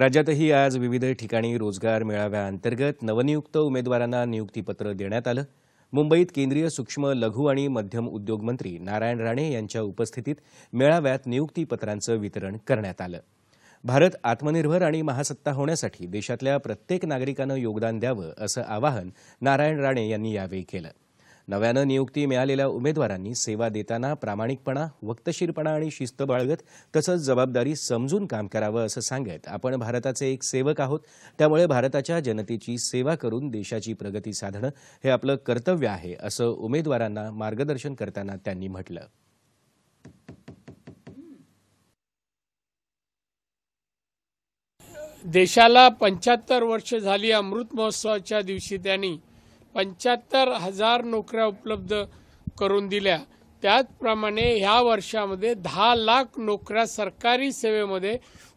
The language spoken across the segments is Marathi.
राज्यातही आज विविध ठिकाणी रोजगार मेळाव्याअंतर्गत नवनियुक्त उमेदवारांना नियुक्तीपत्र देण्यात आलं मुंबईत केंद्रीय सूक्ष्म लघु आणि मध्यम उद्योग मंत्री नारायण राणे यांच्या उपस्थितीत मेळाव्यात नियुक्तीपत्रांचं वितरण करण्यात आलं भारत आत्मनिर्भर आणि महासत्ता होण्यासाठी देशातल्या प्रत्येक नागरिकानं योगदान द्यावं असं आवाहन नारायण राणे यांनी यावेळी केलं नव्यानं नियुक्ती मिळालेल्या उमेदवारांनी सेवा देताना प्रामाणिकपणा वक्तशीरपणा आणि शिस्त बाळगत तसंच जबाबदारी समजून काम करावं असं सांगत आपण भारताचे एक सेवक आहोत त्यामुळे भारताच्या जनतेची सेवा करून देशाची प्रगती साधणं हे आपलं कर्तव्य आहे असं उमेदवारांना मार्गदर्शन करताना त्यांनी म्हटलं देशाला पंच्याहत्तर वर्ष झाली अमृत महोत्सवाच्या दिवशी त्यांनी पंच्याहत्तर हजार नोकऱ्या उपलब्ध करून दिल्या त्याचप्रमाणे ह्या वर्षामध्ये दहा लाख नोकऱ्या सरकारी सेवेमध्ये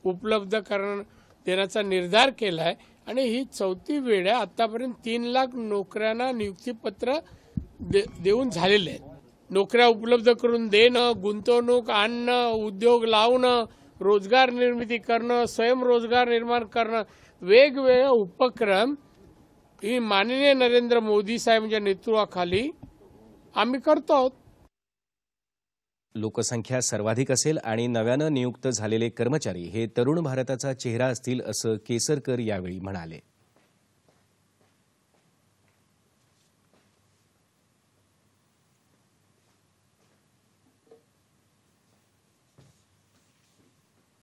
उपलब्ध करण देण्याचा निर्धार केला आहे आणि ही चौथी वेळ आहे आतापर्यंत तीन लाख नोकऱ्यांना नियुक्तीपत्र दे देऊन झालेले आहेत नोकऱ्या उपलब्ध करून देणं गुंतवणूक आणणं उद्योग लावणं रोजगार निर्मिती करणं स्वयंरोजगार निर्माण करणं वेगवेगळे उपक्रम ही माननीय नरेंद्र मोदी साहेबांच्या नेतृत्वाखाली आम्ही करतो आहोत लोकसंख्या सर्वाधिक असेल आणि नव्यानं नियुक्त झालेले कर्मचारी हे तरुण भारताचा चेहरा असतील असं केसरकर यावेळी म्हणाले